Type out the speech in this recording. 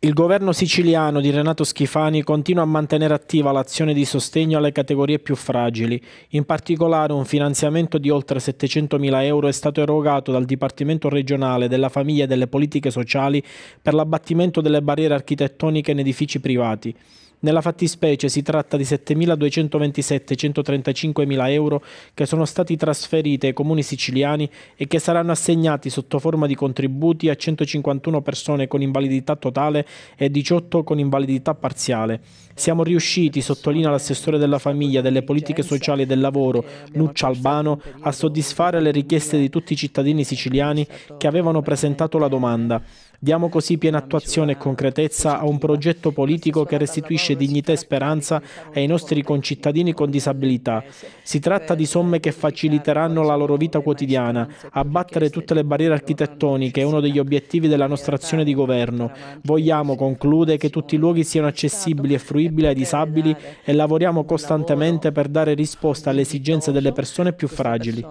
Il governo siciliano di Renato Schifani continua a mantenere attiva l'azione di sostegno alle categorie più fragili. In particolare un finanziamento di oltre 700.000 euro è stato erogato dal Dipartimento regionale della famiglia e delle politiche sociali per l'abbattimento delle barriere architettoniche in edifici privati. Nella fattispecie si tratta di 7.227.135.000 euro che sono stati trasferiti ai comuni siciliani e che saranno assegnati sotto forma di contributi a 151 persone con invalidità totale e 18 con invalidità parziale. Siamo riusciti, sottolinea l'assessore della famiglia, delle politiche sociali e del lavoro, Nuccia Albano, a soddisfare le richieste di tutti i cittadini siciliani che avevano presentato la domanda. Diamo così piena attuazione e concretezza a un progetto politico che restituisce dignità e speranza ai nostri concittadini con disabilità. Si tratta di somme che faciliteranno la loro vita quotidiana, abbattere tutte le barriere architettoniche è uno degli obiettivi della nostra azione di governo. Vogliamo, conclude, che tutti i luoghi siano accessibili e fruibili ai disabili e lavoriamo costantemente per dare risposta alle esigenze delle persone più fragili.